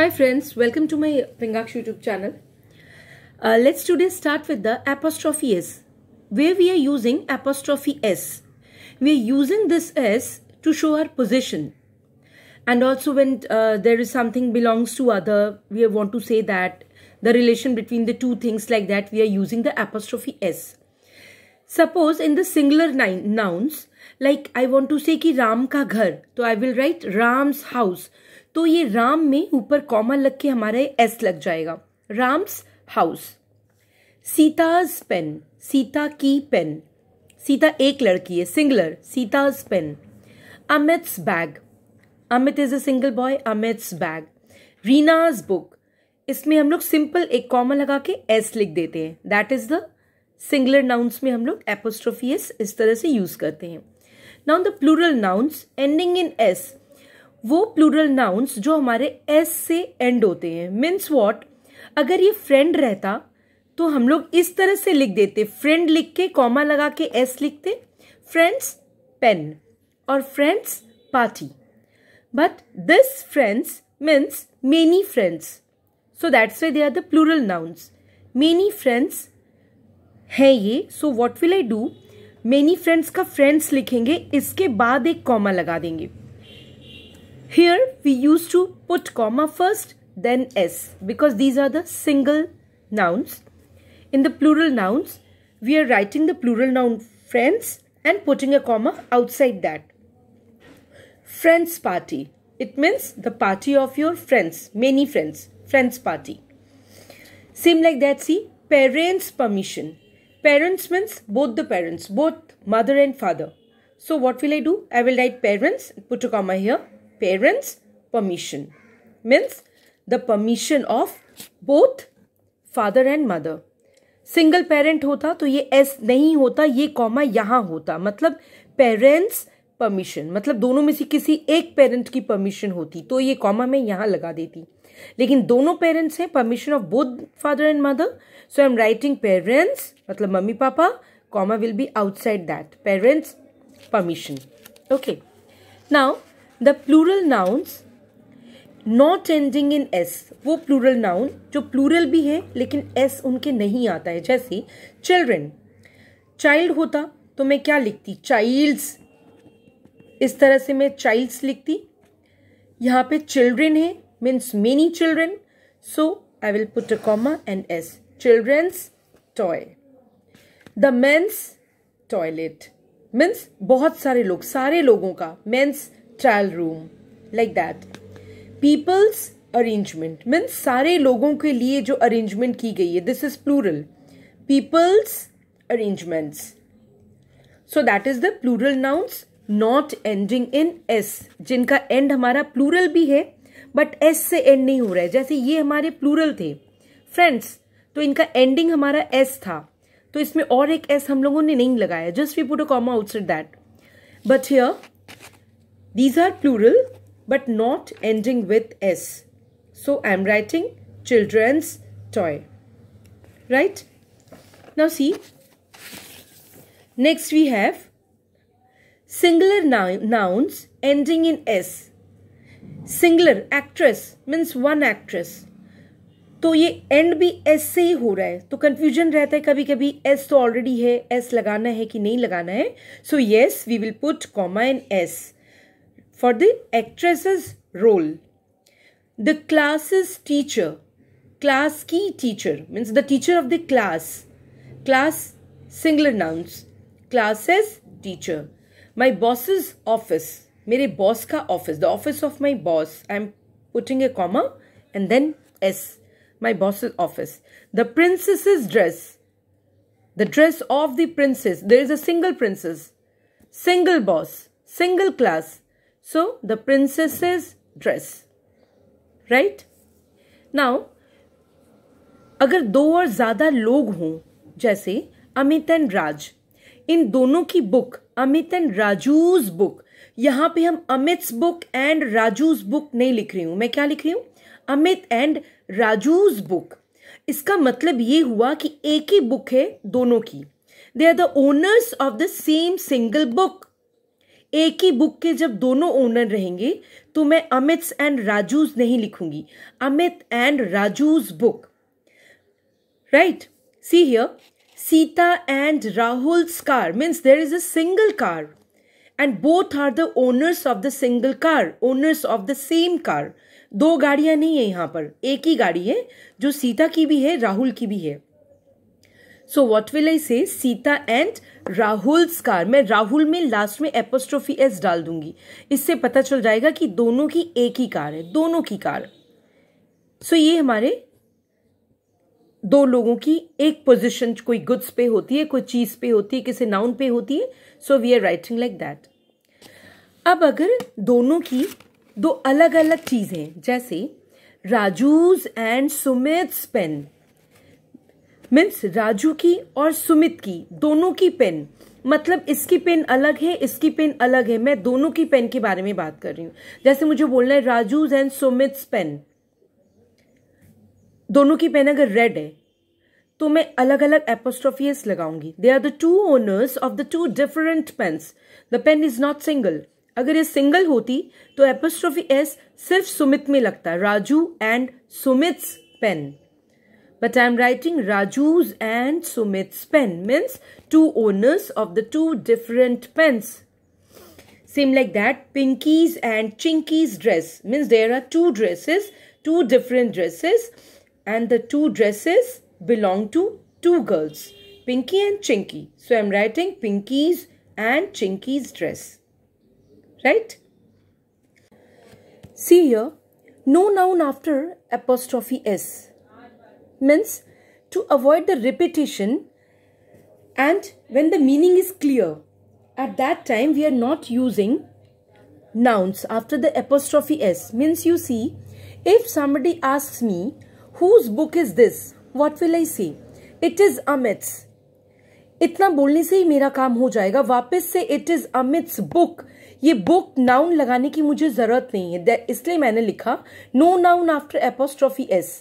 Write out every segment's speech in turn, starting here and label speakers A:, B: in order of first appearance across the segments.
A: Hi friends, welcome to my Pingaksh YouTube channel. Uh, let's today start with the apostrophe S. Where we are using apostrophe S. We are using this S to show our position. And also when uh, there is something belongs to other, we want to say that the relation between the two things like that, we are using the apostrophe S. Suppose in the singular nouns, like I want to say ki Ram ka ghar, so I will write Ram's house. तो ये राम में ऊपर comma लग के हमारा S लग जाएगा Ram's house Sita's pen Sita की पेन सीता एक लड़की है singular Sita's pen Amit's bag Amit is a single boy Amit's bag Reena's book इसमें हम लोग सिंपल एक कॉमा लगा के एस लिख देते हैं that is the singular nouns में हम लोग एपोस्ट्रोफियस इस तरह से यूज करते हैं noun the plural nouns ending in S वो प्लूरल नाउन्स जो हमारे एस से एंड होते हैं मीन्स वॉट अगर ये फ्रेंड रहता तो हम लोग इस तरह से लिख देते फ्रेंड लिख के कॉमा लगा के एस लिखते फ्रेंड्स पेन और friends party but this friends means many friends so that's way they are the plural nouns many friends हैं ये so what will I do many friends का फ्रेंड्स लिखेंगे इसके बाद एक कॉमा लगा देंगे Here we used to put comma first then s because these are the single nouns. In the plural nouns, we are writing the plural noun friends and putting a comma outside that. Friends party. It means the party of your friends, many friends, friends party. Same like that, see, parents permission. Parents means both the parents, both mother and father. So what will I do? I will write parents, put a comma here, parents permission means the permission of both father and mother single parent होता तो ये S नहीं होता ये comma यहाँ होता मतलब parents permission मतलब दोनों में से किसी एक पेरेंट की परमिशन होती तो ये कॉमा मैं यहाँ लगा देती लेकिन दोनों पेरेंट्स हैं permission of both father and mother so I am writing parents मतलब मम्मी पापा comma will be outside that parents permission okay now the plural nouns not ending in S वो प्लूरल नाउन जो प्लूरल भी है लेकिन S उनके नहीं आता है जैसे चिल्ड्रेन चाइल्ड होता तो मैं क्या लिखती चाइल्ड्स इस तरह से मैं चाइल्ड्स लिखती यहाँ पे चिल्ड्रेन है means many children so I will put a comma and S children's toy the men's toilet means बहुत सारे लोग सारे लोगों का men's trial room like that peoples arrangement mean सारे लोगों के लिए जो अरेंजमेंट की गई है this is plural peoples arrangements so that is the plural nouns not ending in S जिनका एंड हमारा प्लूरल भी है बट एस से एंड नहीं हो रहा है जैसे ये हमारे प्लूरल थे फ्रेंड्स तो इनका एंडिंग हमारा एस था तो इसमें और एक एस हम लोगों ने नहीं लगाया just we put a comma outside that but here These are plural but not ending with S. So I am writing children's toy. Right? Now see. Next we have singular nouns ending in S. Singular actress means one actress. तो ये and भी S से ही हो रहा है तो confusion रहता है कभी कभी एस तो ऑलरेडी है एस लगाना है कि नहीं लगाना है so yes we will put comma in S for the actress's role. The class's teacher, class key teacher, means the teacher of the class, class singular nouns, classes teacher. My boss's office, mere boss ka office, the office of my boss, I am putting a comma and then S, my boss's office. The princess's dress, the dress of the princess, there is a single princess, single boss, single class, So, the princess's dress. Right? Now, अगर दो और ज़्यादा लोग हों जैसे Amit and राज इन दोनों की book Amit and Raju's book यहां पे हम Amit book and Raju's book नहीं लिख रही हूं मैं क्या लिख रही हूं अमित एंड राजूज बुक इसका मतलब ये हुआ कि एक ही बुक है दोनों की they are the owners of the same single book एक ही बुक के जब दोनों ओनर रहेंगे तो मैं अमित एंड राजूज नहीं लिखूंगी Amit and Raju's book right see here Sita and Rahul's car means there is a single car and both are the owners of the single car owners of the same car दो गाड़ियां नहीं है यहां पर एक ही गाड़ी है जो सीता की भी है राहुल की भी है सो वॉट विल आई से सीता एंड राहुल स्कार मैं राहुल में लास्ट में एपोस्ट्रोफी एस डाल दूंगी इससे पता चल जाएगा कि दोनों की एक ही कार है दोनों की कार सो so, ये हमारे दो लोगों की एक पोजिशन कोई गुड्स पे होती है कोई चीज पे होती है किसी नाउन पे होती है so we are writing like that अब अगर दोनों की दो अलग अलग चीजें जैसे Raju's and Sumit pen means Raju की और सुमित की दोनों की पेन मतलब इसकी पेन अलग है इसकी पेन अलग है मैं दोनों की पेन के बारे में बात कर रही हूं जैसे मुझे बोलना है राजूज एंड सुमित पेन दोनों की पेन अगर रेड है तो मैं अलग अलग एपोस्ट्रोफियस लगाऊंगी they are the two owners of the two different pens the pen is not single अगर ये सिंगल होती तो एपोस्ट्रोफी एस सिर्फ सुमित में लगता Raju and Sumit pen but I'm writing Raju's and Sumit's pen. Means two owners of the two different pens. Same like that, Pinky's and Chinky's dress. Means there are two dresses, two different dresses and the two dresses belong to two girls, Pinky and Chinky. So I'm writing Pinky's and Chinky's dress. Right? See here, no noun after apostrophe S. means to avoid the repetition and when the meaning is clear. At that time, we are not using nouns after the apostrophe s. Means you see, if somebody asks me, whose book is this? What will I say? It is Amit's. इतना बोलने से ही मेरा काम हो जाएगा वापस से it is Amit's book ये बुक नाउन लगाने की मुझे जरूरत नहीं है इसलिए मैंने लिखा no noun after apostrophe S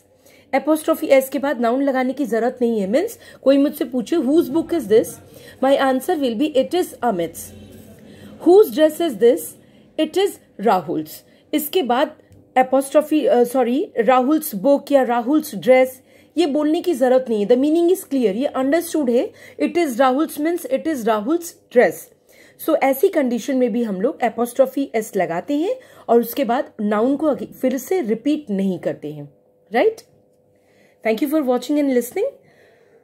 A: apostrophe S के बाद नाउन लगाने की जरूरत नहीं है मीन्स कोई मुझसे पूछे whose book is this my answer will be it is Amit's whose dress is this it is Rahul's इसके बाद एपोस्ट्रॉफी सॉरी राहुल्स बुक या राहुल्स ड्रेस ये बोलने की जरूरत नहीं है द मीनिंग इज क्लियर ये अंडरस्टूड है it is Rahul's means it is Rahul's dress so ऐसी कंडीशन में भी हम लोग एपोस्ट्रॉफी एस लगाते हैं और उसके बाद नाउन को फिर से रिपीट नहीं करते हैं right right? Thank you for watching and listening.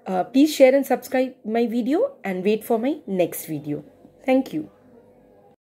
A: Uh, please share and subscribe my video and wait for my next video. Thank you.